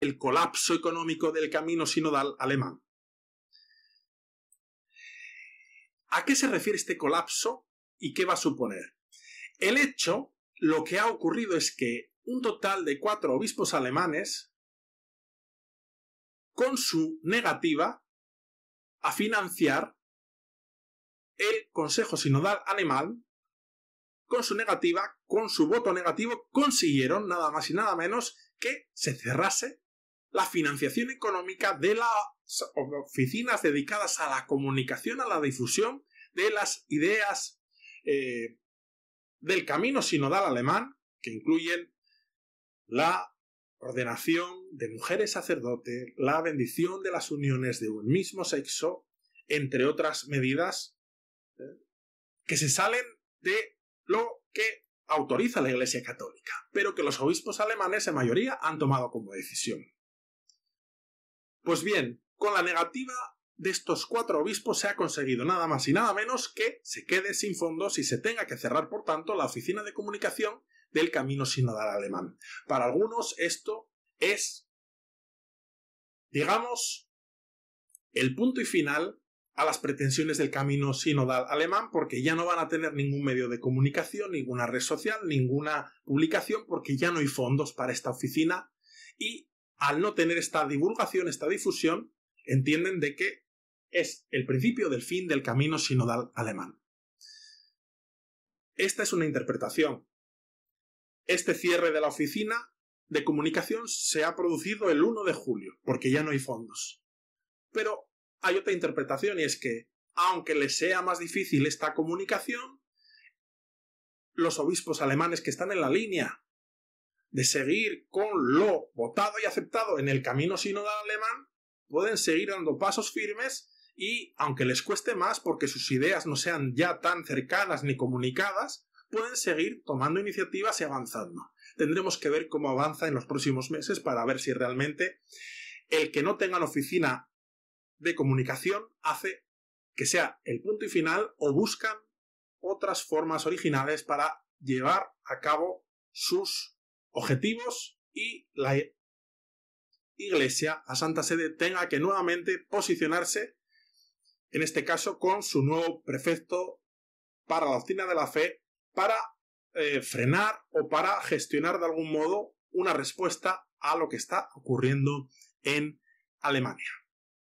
el colapso económico del camino sinodal alemán. ¿A qué se refiere este colapso y qué va a suponer? El hecho, lo que ha ocurrido es que un total de cuatro obispos alemanes, con su negativa a financiar el Consejo Sinodal Alemán, con su negativa, con su voto negativo, consiguieron nada más y nada menos que se cerrase la financiación económica de las oficinas dedicadas a la comunicación, a la difusión de las ideas eh, del camino sinodal alemán, que incluyen la ordenación de mujeres sacerdotes, la bendición de las uniones de un mismo sexo, entre otras medidas eh, que se salen de lo que autoriza la Iglesia Católica, pero que los obispos alemanes en mayoría han tomado como decisión. Pues bien, con la negativa de estos cuatro obispos se ha conseguido nada más y nada menos que se quede sin fondos y se tenga que cerrar, por tanto, la oficina de comunicación del camino sinodal alemán. Para algunos esto es, digamos, el punto y final a las pretensiones del camino sinodal alemán porque ya no van a tener ningún medio de comunicación, ninguna red social, ninguna publicación porque ya no hay fondos para esta oficina y al no tener esta divulgación, esta difusión, entienden de que es el principio del fin del camino sinodal alemán. Esta es una interpretación. Este cierre de la oficina de comunicación se ha producido el 1 de julio, porque ya no hay fondos. Pero hay otra interpretación y es que, aunque les sea más difícil esta comunicación, los obispos alemanes que están en la línea de seguir con lo votado y aceptado en el camino sinodal alemán, pueden seguir dando pasos firmes y, aunque les cueste más porque sus ideas no sean ya tan cercanas ni comunicadas, pueden seguir tomando iniciativas y avanzando. Tendremos que ver cómo avanza en los próximos meses para ver si realmente el que no tenga la oficina de comunicación hace que sea el punto y final o buscan otras formas originales para llevar a cabo sus objetivos y la Iglesia a Santa Sede tenga que nuevamente posicionarse, en este caso con su nuevo prefecto para la oficina de la fe, para eh, frenar o para gestionar de algún modo una respuesta a lo que está ocurriendo en Alemania.